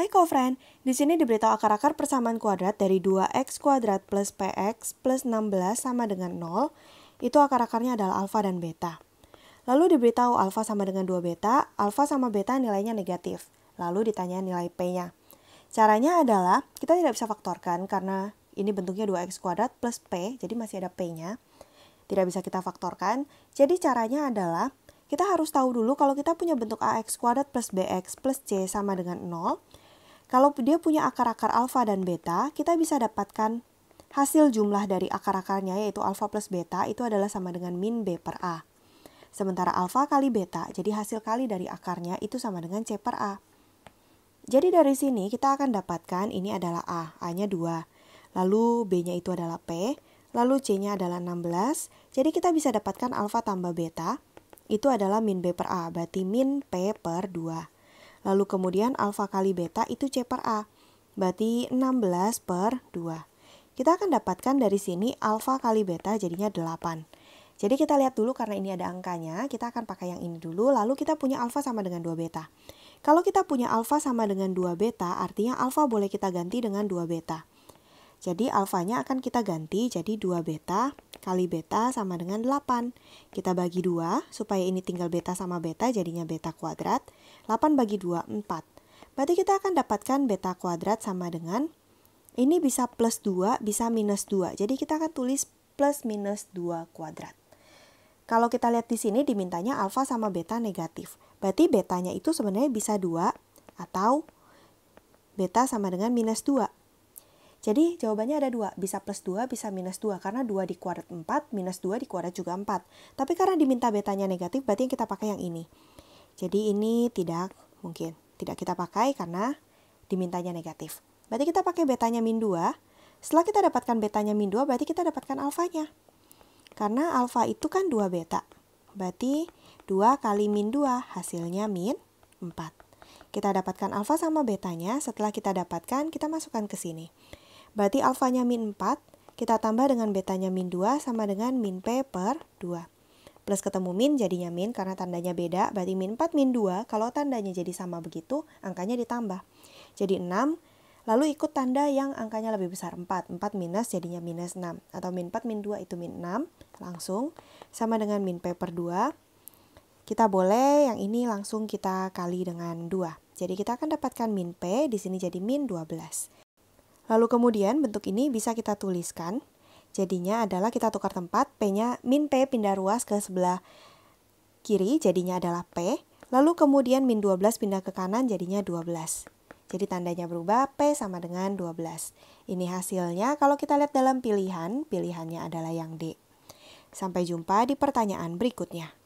Hai kofren, di sini diberitahu akar-akar persamaan kuadrat dari 2x kuadrat plus px plus 16 sama dengan 0. Itu akar-akarnya adalah alfa dan beta. Lalu diberitahu alfa sama dengan 2 beta, alfa sama beta nilainya negatif. Lalu ditanya nilai p-nya. Caranya adalah kita tidak bisa faktorkan karena ini bentuknya 2x kuadrat plus p, jadi masih ada p-nya. Tidak bisa kita faktorkan. Jadi caranya adalah kita harus tahu dulu kalau kita punya bentuk ax kuadrat plus bx plus c sama dengan 0 kalau dia punya akar-akar alfa dan beta, kita bisa dapatkan hasil jumlah dari akar-akarnya yaitu alfa plus beta itu adalah sama dengan min B per A. Sementara alfa kali beta, jadi hasil kali dari akarnya itu sama dengan C per A. Jadi dari sini kita akan dapatkan ini adalah A, A-nya 2. Lalu B-nya itu adalah P, lalu C-nya adalah 16. Jadi kita bisa dapatkan alfa tambah beta itu adalah min B per A, berarti min P per 2. Lalu kemudian alfa kali beta itu C per A. Berarti 16 per 2. Kita akan dapatkan dari sini alfa kali beta jadinya 8. Jadi kita lihat dulu karena ini ada angkanya, kita akan pakai yang ini dulu, lalu kita punya alfa sama dengan 2 beta. Kalau kita punya alfa sama dengan 2 beta, artinya alfa boleh kita ganti dengan 2 beta. Jadi alfanya akan kita ganti jadi 2 beta kali beta sama dengan 8. Kita bagi 2 supaya ini tinggal beta sama beta jadinya beta kuadrat. 8 bagi 2, 4. Berarti kita akan dapatkan beta kuadrat sama dengan ini bisa plus 2, bisa minus 2. Jadi kita akan tulis plus minus 2 kuadrat. Kalau kita lihat di sini dimintanya alfa sama beta negatif. Berarti betanya itu sebenarnya bisa 2 atau beta sama dengan minus 2. Jadi jawabannya ada dua, bisa plus 2, bisa minus 2, karena 2 di kuadrat 4, minus 2 di kuadrat juga 4. Tapi karena diminta betanya negatif, berarti kita pakai yang ini. Jadi ini tidak mungkin, tidak kita pakai karena dimintanya negatif. Berarti kita pakai betanya min 2, setelah kita dapatkan betanya min 2, berarti kita dapatkan alfanya. Karena alfa itu kan 2 beta, berarti 2 kali min 2 hasilnya min 4. Kita dapatkan alfa sama betanya, setelah kita dapatkan kita masukkan ke sini. Berarti alfanya min 4, kita tambah dengan betanya min 2 sama dengan min P per 2. Plus ketemu min jadinya min karena tandanya beda, berarti min 4 min 2, kalau tandanya jadi sama begitu, angkanya ditambah. Jadi 6, Lalu ikut tanda yang angkanya lebih besar 4. 4 minus jadinya minus 6. Atau min 4 min 2 itu min 6. Langsung sama dengan min P per 2. Kita boleh yang ini langsung kita kali dengan 2. Jadi kita akan dapatkan min P di sini jadi min 12. Lalu kemudian bentuk ini bisa kita tuliskan. Jadinya adalah kita tukar tempat, P-nya min P pindah ruas ke sebelah kiri, jadinya adalah P. Lalu kemudian min 12 pindah ke kanan, jadinya 12. Jadi tandanya berubah, P sama dengan 12. Ini hasilnya kalau kita lihat dalam pilihan, pilihannya adalah yang D. Sampai jumpa di pertanyaan berikutnya.